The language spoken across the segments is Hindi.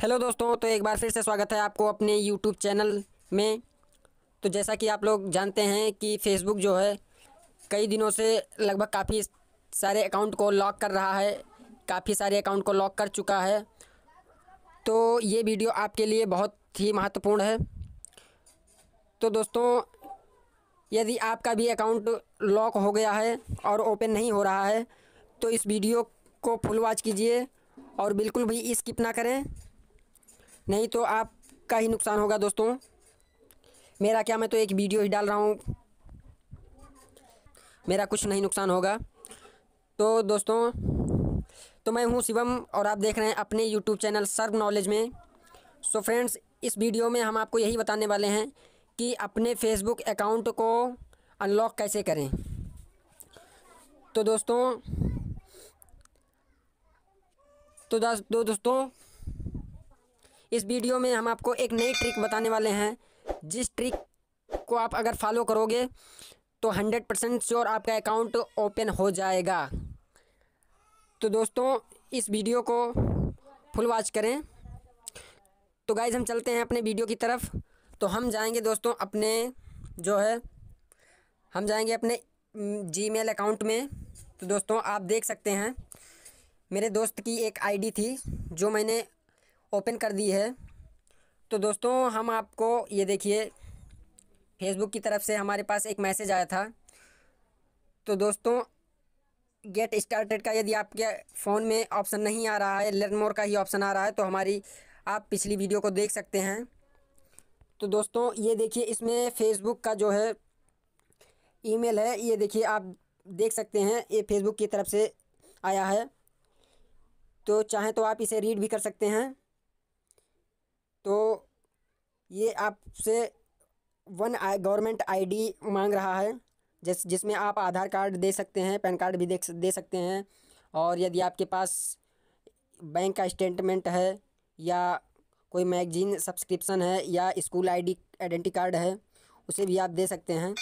हेलो दोस्तों तो एक बार फिर से स्वागत है आपको अपने यूट्यूब चैनल में तो जैसा कि आप लोग जानते हैं कि फेसबुक जो है कई दिनों से लगभग काफ़ी सारे अकाउंट को लॉक कर रहा है काफ़ी सारे अकाउंट को लॉक कर चुका है तो ये वीडियो आपके लिए बहुत ही महत्वपूर्ण है तो दोस्तों यदि आपका भी अकाउंट लॉक हो गया है और ओपन नहीं हो रहा है तो इस वीडियो को फुल वॉच कीजिए और बिल्कुल भी स्किप ना करें नहीं तो आपका ही नुकसान होगा दोस्तों मेरा क्या मैं तो एक वीडियो ही डाल रहा हूँ मेरा कुछ नहीं नुकसान होगा तो दोस्तों तो मैं हूँ शिवम और आप देख रहे हैं अपने यूट्यूब चैनल सर्व नॉलेज में सो फ्रेंड्स इस वीडियो में हम आपको यही बताने वाले हैं कि अपने फेसबुक अकाउंट को अनलॉक कैसे करें तो दोस्तों तो दो तो दोस्तों इस वीडियो में हम आपको एक नई ट्रिक बताने वाले हैं जिस ट्रिक को आप अगर फॉलो करोगे तो हंड्रेड परसेंट श्योर आपका अकाउंट ओपन हो जाएगा तो दोस्तों इस वीडियो को फुल वॉच करें तो गाइज हम चलते हैं अपने वीडियो की तरफ तो हम जाएंगे दोस्तों अपने जो है हम जाएंगे अपने जीमेल अकाउंट में तो दोस्तों आप देख सकते हैं मेरे दोस्त की एक आईडी थी जो मैंने ओपन कर दी है तो दोस्तों हम आपको ये देखिए फेसबुक की तरफ से हमारे पास एक मैसेज आया था तो दोस्तों गेट स्टार्टेड का यदि आपके फ़ोन में ऑप्शन नहीं आ रहा है लर्न मोर का ही ऑप्शन आ रहा है तो हमारी आप पिछली वीडियो को देख सकते हैं तो दोस्तों ये देखिए इसमें फेसबुक का जो है ईमेल है ये देखिए आप देख सकते हैं ये फेसबुक की तरफ से आया है तो चाहें तो आप इसे रीड भी कर सकते हैं तो ये आपसे वन आई गवर्नमेंट आईडी मांग रहा है जिस जिसमें आप आधार कार्ड दे सकते हैं पैन कार्ड भी दे, दे सकते हैं और यदि आपके पास बैंक का स्टेटमेंट है या कोई मैगजीन सब्सक्रिप्शन है या स्कूल आईडी आइडेंटी कार्ड है उसे भी आप दे सकते हैं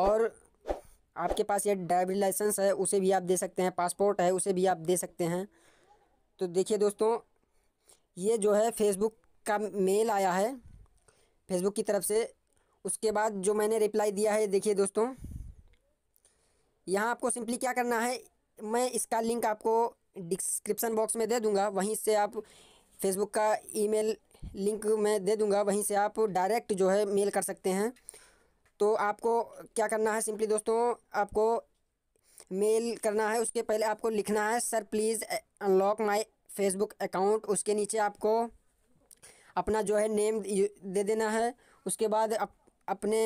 और आपके पास ये ड्राइविंग लाइसेंस है उसे भी आप दे सकते हैं पासपोर्ट है उसे भी आप दे सकते हैं तो देखिए दोस्तों ये जो है फेसबुक का मेल आया है फेसबुक की तरफ से उसके बाद जो मैंने रिप्लाई दिया है देखिए दोस्तों यहाँ आपको सिंपली क्या करना है मैं इसका लिंक आपको डिस्क्रिप्सन बॉक्स में दे दूँगा वहीं से आप फेसबुक का ईमेल लिंक मैं दे दूँगा वहीं से आप डायरेक्ट जो है मेल कर सकते हैं तो आपको क्या करना है सिंपली दोस्तों आपको मेल करना है उसके पहले आपको लिखना है sir please unlock my Facebook account उसके नीचे आपको अपना जो है नेम दे देना है उसके बाद अप, अपने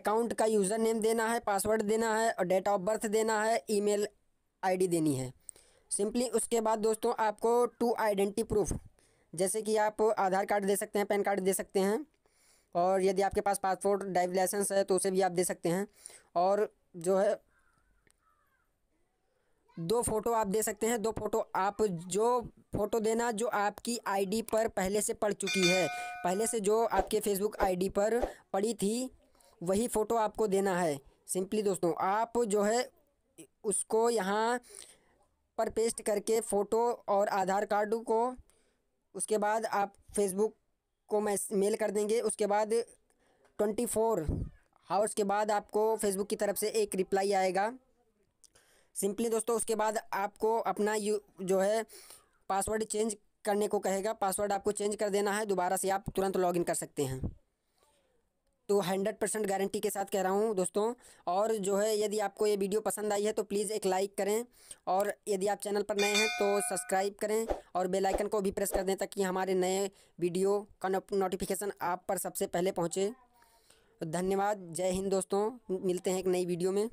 अकाउंट का यूज़र नेम देना है पासवर्ड देना है और डेट ऑफ बर्थ देना है ईमेल आईडी देनी है सिंपली उसके बाद दोस्तों आपको टू आइडेंटी प्रूफ जैसे कि आप आधार कार्ड दे सकते हैं पैन कार्ड दे सकते हैं और यदि आपके पास पासपोर्ट ड्राइविंग लाइसेंस है तो उसे भी आप दे सकते हैं और जो है दो फ़ोटो आप दे सकते हैं दो फ़ोटो आप जो फ़ोटो देना जो आपकी आईडी पर पहले से पड़ चुकी है पहले से जो आपके फेसबुक आईडी पर पड़ी थी वही फ़ोटो आपको देना है सिंपली दोस्तों आप जो है उसको यहाँ पर पेस्ट करके फ़ोटो और आधार कार्ड को उसके बाद आप फेसबुक को मेल कर देंगे उसके बाद ट्वेंटी फोर हाउस के बाद आपको फेसबुक की तरफ से एक रिप्लाई आएगा सिंपली दोस्तों उसके बाद आपको अपना यू जो है पासवर्ड चेंज करने को कहेगा पासवर्ड आपको चेंज कर देना है दोबारा से आप तुरंत लॉगिन कर सकते हैं तो हंड्रेड परसेंट गारंटी के साथ कह रहा हूँ दोस्तों और जो है यदि आपको ये वीडियो पसंद आई है तो प्लीज़ एक लाइक करें और यदि आप चैनल पर नए हैं तो सब्सक्राइब करें और बेल आइकन को भी प्रेस कर दें ताकि हमारे नए वीडियो का नोटिफिकेशन आप पर सबसे पहले पहुँचे धन्यवाद जय हिंद दोस्तों मिलते हैं एक नई वीडियो में